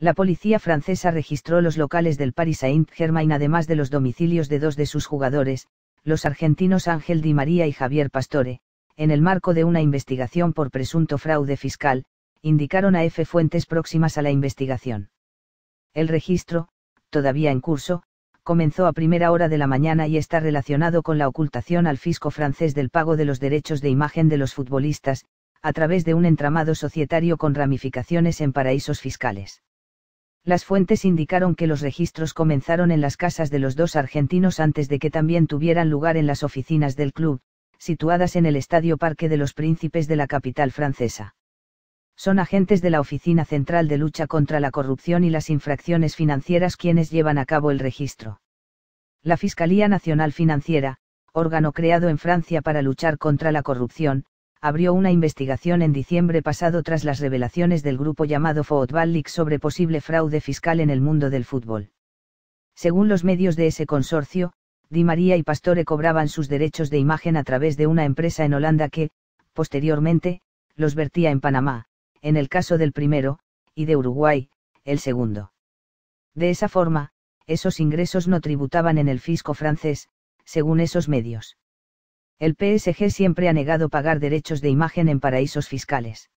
la policía francesa registró los locales del Paris Saint-Germain además de los domicilios de dos de sus jugadores, los argentinos Ángel Di María y Javier Pastore, en el marco de una investigación por presunto fraude fiscal, indicaron a F fuentes próximas a la investigación. El registro, todavía en curso, comenzó a primera hora de la mañana y está relacionado con la ocultación al fisco francés del pago de los derechos de imagen de los futbolistas, a través de un entramado societario con ramificaciones en paraísos fiscales. Las fuentes indicaron que los registros comenzaron en las casas de los dos argentinos antes de que también tuvieran lugar en las oficinas del club, situadas en el Estadio Parque de los Príncipes de la capital francesa. Son agentes de la Oficina Central de Lucha contra la Corrupción y las Infracciones Financieras quienes llevan a cabo el registro. La Fiscalía Nacional Financiera, órgano creado en Francia para luchar contra la corrupción, abrió una investigación en diciembre pasado tras las revelaciones del grupo llamado Football League sobre posible fraude fiscal en el mundo del fútbol. Según los medios de ese consorcio, Di María y Pastore cobraban sus derechos de imagen a través de una empresa en Holanda que, posteriormente, los vertía en Panamá, en el caso del primero, y de Uruguay, el segundo. De esa forma, esos ingresos no tributaban en el fisco francés, según esos medios el PSG siempre ha negado pagar derechos de imagen en paraísos fiscales.